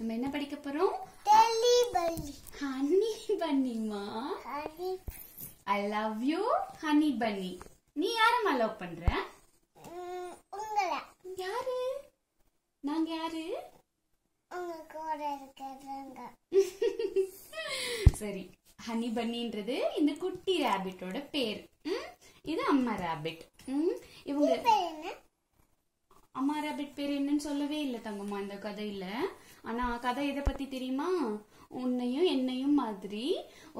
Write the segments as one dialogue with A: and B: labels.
A: நம்ம என்ன படிக்க போறோம் டெல்லி பன்னி ஹனி பன்னிமா I love you honey bunny நீ யாரம்மா லவ் பண்ற உங்கள யாரு நாங்க யாரு உங்க கூட இருக்கிறாங்க சரி ஹனி பன்னின்றது இந்த குட்டி ராபிட்டோட பேர் இது அம்மா ரேபிட் இவங்க அம்மா ரேபிட் பேர் என்னன்னு சொல்லவே இல்லை தங்கம்மா இந்த கதையில ஆனா கதை எதை பத்தி தெரியுமா உன்னையும் என்னையும் மாதிரி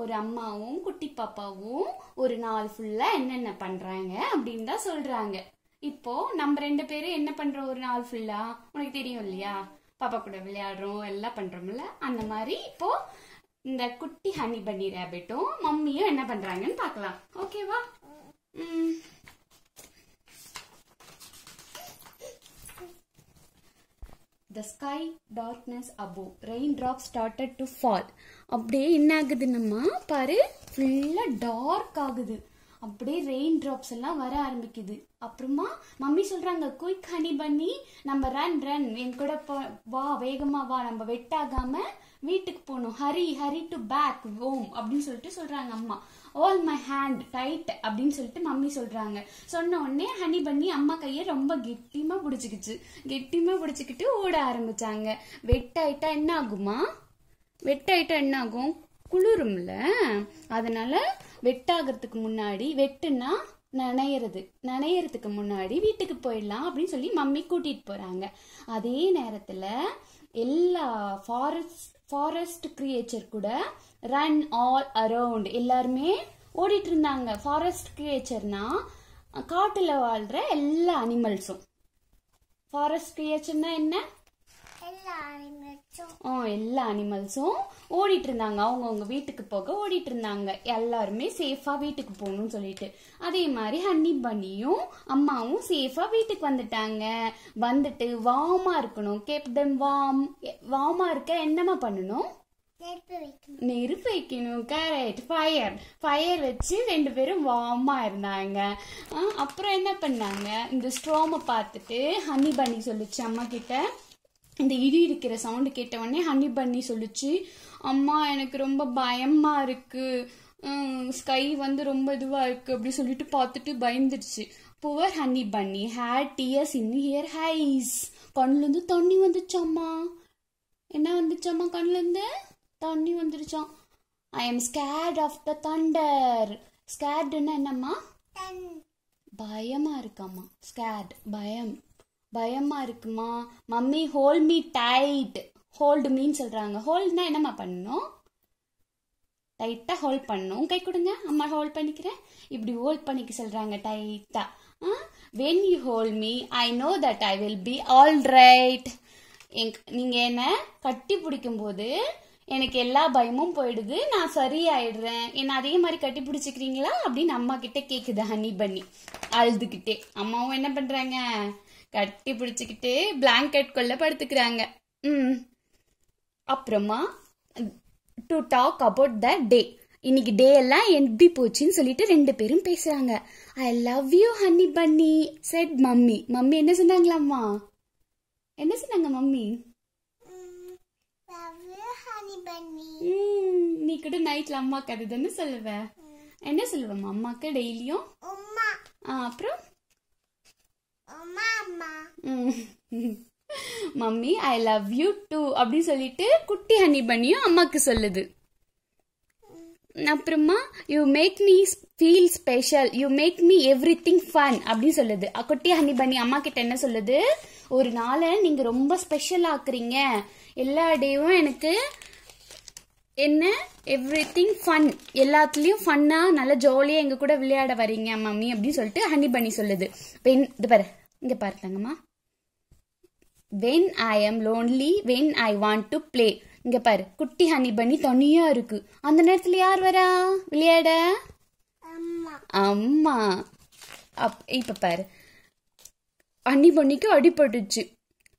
A: ஒரு அம்மாவும் குட்டி பாப்பாவும் ஒரு நாள் ஃபுல்லா என்னென்ன பண்றாங்க அப்படின்னு தான் சொல்றாங்க இப்போ நம்ம ரெண்டு பேரும் என்ன பண்றோம் ஒரு நாள் ஃபுல்லா உனக்கு தெரியும் இல்லையா பாப்பா கூட விளையாடுறோம் எல்லாம் பண்றோம்ல அந்த மாதிரி இப்போ இந்த குட்டி ஹனி பண்ணி ரேபிட்டும் மம்மியும் என்ன பண்றாங்கன்னு பார்க்கலாம் ஓகேவா ம் sky darkness above rain drop started to fall அப்படியே என்ன ஆகுது நம்ம பாரு ஃபுல்லாக டார்க் ஆகுது அப்படியே ரெயின் ட்ராப்ஸ் எல்லாம் வர ஆரம்பிக்குது அப்புறமா மம்மி சொல்றாங்க குயிக் ஹனி பண்ணி நம்ம ரன் ரன் என் கூட வா வேகமா வா நம்ம வெட்டாகாம வீட்டுக்கு போகணும் hurry hurry to back home அப்படின்னு சொல்லிட்டு சொல்றாங்க அம்மா ஆல் மை ஹேண்ட் டைட் அப்படின்னு சொல்லிட்டு மம்மி சொல்றாங்க சொன்ன உடனே ஹனி பண்ணி அம்மா கையை ரொம்ப கெட்டியமா பிடிச்சிக்கிச்சு கெட்டியமா பிடிச்சிக்கிட்டு ஓட ஆரம்பிச்சாங்க வெட்டாயிட்டா என்ன ஆகுமா வெட்டாயிட்டா என்ன ஆகும் குளிரும்ல அதனால வெட்டாகிறதுக்கு முன்னாடி வெட்டுன்னா நனையிறது நனையிறதுக்கு முன்னாடி வீட்டுக்கு போயிடலாம் அப்படின்னு சொல்லி மம்மி கூட்டிட்டு போறாங்க அதே நேரத்துல எல்லா ஃபாரஸ்ட் ஃபாரஸ்ட் கிரியேச்சர் கூட ரன் ஆல் அரௌண்ட் எல்லாருமே ஓடிட்டு இருந்தாங்க ஃபாரஸ்ட் கிரியேச்சர்னா காட்டுல வாழ்ற எல்லா அனிமல்ஸும் ஃபாரஸ்ட் கிரியேச்சர்னா என்ன எல்லா அனிமல்ஸும் ஓடிட்டு இருந்தாங்க அவங்கவுங்க வீட்டுக்கு போக ஓடிட்டு இருந்தாங்க எல்லாருமே சேஃபா வீட்டுக்கு போகணும்னு சொல்லிட்டு அதே மாதிரி ஹன்னி பண்ணியும் அம்மாவும் சேஃபா வீட்டுக்கு வந்துட்டாங்க வந்துட்டு வாமா இருக்கணும் கேப் வாம் வாமா இருக்க என்னமா பண்ணணும் நெருப்பு வைக்கணும் கரெக்ட் ஃபயர் ஃபயர் வச்சு ரெண்டு பேரும் வார்மாக இருந்தாங்க அப்புறம் என்ன பண்ணாங்க இந்த ஸ்ட்ரோமை பார்த்துட்டு ஹனி பண்ணி சொல்லிச்சு அம்மா கிட்ட இந்த இடி இருக்கிற சவுண்டு கேட்டவொடனே ஹனி பண்ணி சொல்லிச்சு அம்மா எனக்கு ரொம்ப பயமா இருக்கு ஸ்கை வந்து ரொம்ப இதுவா இருக்கு அப்படி சொல்லிட்டு பார்த்துட்டு பயந்துடுச்சு poor honey bunny her tears in her eyes இருந்து தண்ணி வந்துச்சம்மா என்ன கண்ணுல இருந்து தண்ணி வந்துருச்சாம் I am scared of the thunder ஸ்கேர்டுன்னா என்னம்மா பயமா இருக்காம்மா ஸ்கேட் பயம் பயமா இருக்குமா mummy hold me tight hold me சொல்றாங்க ஹோல்ட்னா என்னம்மா பண்ணணும் டைட்டா ஹோல்ட் பண்ணும் கை கொடுங்க அம்மா ஹோல்ட் பண்ணிக்கிறேன் இப்படி ஹோல்ட் பண்ணிக்க சொல்றாங்க டைட்டா when you hold me I know that I will be all right நீங்க என்ன கட்டி பிடிக்கும் போது எனக்கு எல்லா பயமும் போயிடுது நான் சரியாயிடுறேன் என்ன அதே மாதிரி கட்டி பிடிச்சிக்கிறீங்களா அப்படின்னு அம்மா கிட்ட கேக்குது ஹனி பண்ணி அழுதுகிட்டே அம்மாவும் என்ன பண்றாங்க கட்டி பிடிச்சிக்கிட்டே பிளாங்கெட் கொள்ள படுத்துக்கிறாங்க ம் அப்புறமா to talk about the day இன்னைக்கு டே எல்லாம் எப்படி போச்சுன்னு சொல்லிட்டு ரெண்டு பேரும் பேசுறாங்க I love you honey bunny said mummy mummy என்ன சொன்னாங்களாம்மா என்ன சொன்னாங்க மம்மி நீ கூட நைட்ல அம்மாக்கு அதுதானே சொல்லுவ என்ன சொல்லுவ அம்மாக்கு டெய்லியும் அப்புறம் mummy I love you too அப்படின்னு சொல்லிட்டு குட்டி ஹனி பண்ணியும் அம்மாக்கு சொல்லுது அப்புறமா you make me feel special you make me everything fun அப்படின்னு சொல்லுது குட்டி ஹனி பண்ணி அம்மா கிட்ட என்ன சொல்லுது ஒரு நாளை நீங்கள் ரொம்ப ஸ்பெஷல் ஆக்குறீங்க எல்லா டேவும் எனக்கு என்ன எவ்ரி திங் ஃபன் எல்லாத்துலேயும் ஃபன்னாக நல்லா ஜாலியாக எங்கள் கூட விளையாட வரீங்க மம்மி அப்படின்னு சொல்லிட்டு ஹனி பண்ணி சொல்லுது இப்போ இது பாரு இங்கே பாரு தங்கம்மா when I am lonely when I want to play இங்க பாரு குட்டி ஹனி பண்ணி தனியா இருக்கு அந்த நேரத்துல யார் வரா விளையாட அம்மா அப் இப்ப பாரு அன்னி பண்ணிக்கு அடிபட்டுச்சு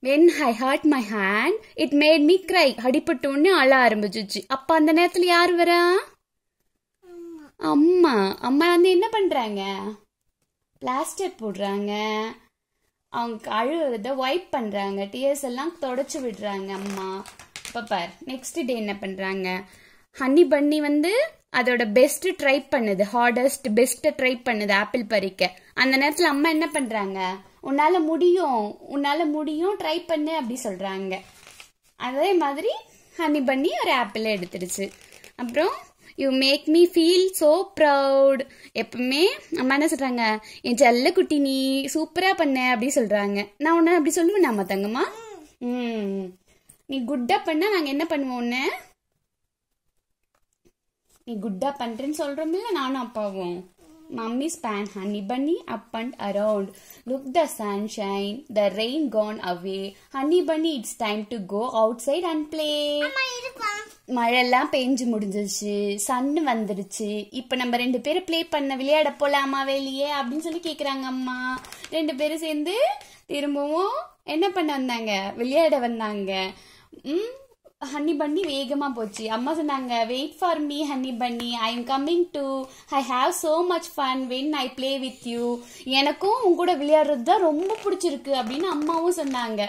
A: when I hurt my hand it made me cry அடிப்பட்ட உடனே அழ ஆரம்பிச்சிச்சு அப்ப அந்த நேரத்துல யார் வரா அம்மா அம்மா வந்து என்ன பண்றாங்க பிளாஸ்டர் போடுறாங்க அவங்க அழுகிறத வைப் பண்ணுறாங்க டியர்ஸ் எல்லாம் தொடச்சு விடுறாங்க அம்மா இப்போ பார் நெக்ஸ்ட் டே என்ன பண்ணுறாங்க ஹனி பண்ணி வந்து அதோட பெஸ்ட் ட்ரை பண்ணுது ஹார்டஸ்ட் பெஸ்ட்டை ட்ரை பண்ணுது ஆப்பிள் பறிக்க அந்த நேரத்தில் அம்மா என்ன பண்ணுறாங்க உன்னால் முடியும் உன்னால் முடியும் ட்ரை பண்ணு அப்படி சொல்கிறாங்க அதே மாதிரி ஹனி பண்ணி ஒரு ஆப்பிளை எடுத்துடுச்சு அப்புறம் you make me feel so proud எப்பவுமே அம்மா என்ன சொல்கிறாங்க என் ஜல்ல குட்டி நீ சூப்பராக பண்ண அப்படின்னு சொல்கிறாங்க நான் உன்ன அப்படி சொல்லுவேன் நம்ம தங்கம்மா நீ குட்டா பண்ணால் நாங்கள் என்ன பண்ணுவோம் உன்ன நீ குட்டாக பண்ணுறேன்னு சொல்கிறோம்ல நானும் அப்பாவும் Mummy span Honey Bunny up and around. Look the sunshine, the rain gone away. Honey Bunny, it's time to go outside and play. எல்லாம் பெஞ்சு முடிஞ்சிருச்சு சன்னு வந்துருச்சு இப்போ நம்ம ரெண்டு பேரும் ப்ளே பண்ண விளையாட போலாமா வெளியே அப்படின்னு சொல்லி கேட்குறாங்க அம்மா ரெண்டு பேரும் சேர்ந்து திரும்பவும் என்ன பண்ண வந்தாங்க விளையாட வந்தாங்க ஹன்னி பண்ணி வேகமாக போச்சு அம்மா சொன்னாங்க wait for me honey bunny I am coming to I have so much fun when I play with you எனக்கும் உங்க கூட விளையாடுறது தான் ரொம்ப பிடிச்சிருக்கு அப்படின்னு அம்மாவும் சொன்னாங்க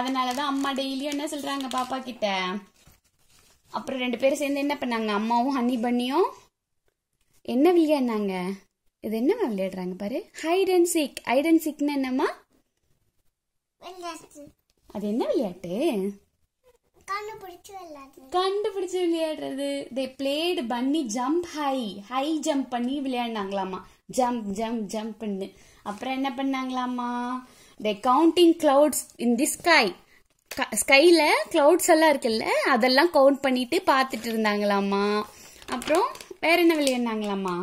A: அதனால தான் அம்மா டெய்லியும் என்ன சொல்கிறாங்க பாப்பா கிட்ட அப்புறம் ரெண்டு பேரும் சேர்ந்து என்ன பண்ணாங்க அம்மாவும் ஹன்னி பண்ணியும் என்ன விளையாடுனாங்க இது என்ன விளையாடுறாங்க பாரு hide and seek hide and சிக்னா என்னம்மா அது என்ன விளையாட்டு கண்டுபிடிச்சு விளையாடுறது they played bunny jump high high jump bunny விளையாடினாங்களாமா ஜம்ப் ஜம்ப் ஜம்ப் பண்ணு அப்புறம் என்ன பண்ணாங்களாமா they counting clouds in the sky ஸ்கைல கிளவுட்ஸ் எல்லாம் இருக்குல்ல அதெல்லாம் கவுண்ட் பண்ணிட்டு பார்த்துட்டு இருந்தாங்களாமா அப்புறம் வேற என்ன விளையாடினாங்களாமா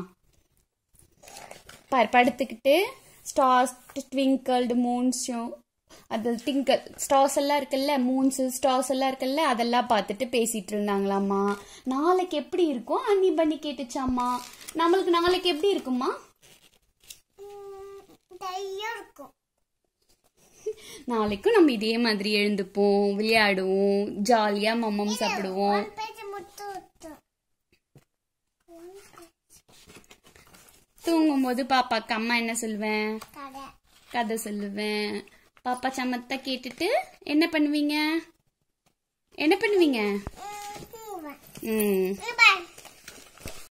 A: படுத்துக்கிட்டு ஸ்டார்ஸ் ட்விங்கிள்டு மூன்ஸும் அது டிங்கர் ஸ்டார்ஸ் எல்லாம் இருக்குல்ல மூன்ஸு ஸ்டார்ஸ் எல்லாம் இருக்குல்ல அதெல்லாம் பார்த்துட்டு பேசிட்டு இருந்தாங்களாம்மா நாளைக்கு எப்படி இருக்கும் அன்னி பண்ணி கேட்டுச்சாம்மா நம்மளுக்கு நாளைக்கு எப்படி இருக்குமா இருக்கும் நாளைக்கும் நம்ம இதே மாதிரி எழுந்துப்போம் விளையாடுவோம் ஜாலியா மம்மம் சாப்பிடுவோம் தூங்கும் போது பாப்பாக்கு அம்மா என்ன சொல்லுவேன் கதை சொல்லுவேன் பாப்பா சமத்தா கேட்டுட்டு என்ன பண்ணுவீங்க என்ன பண்ணுவீங்க ம்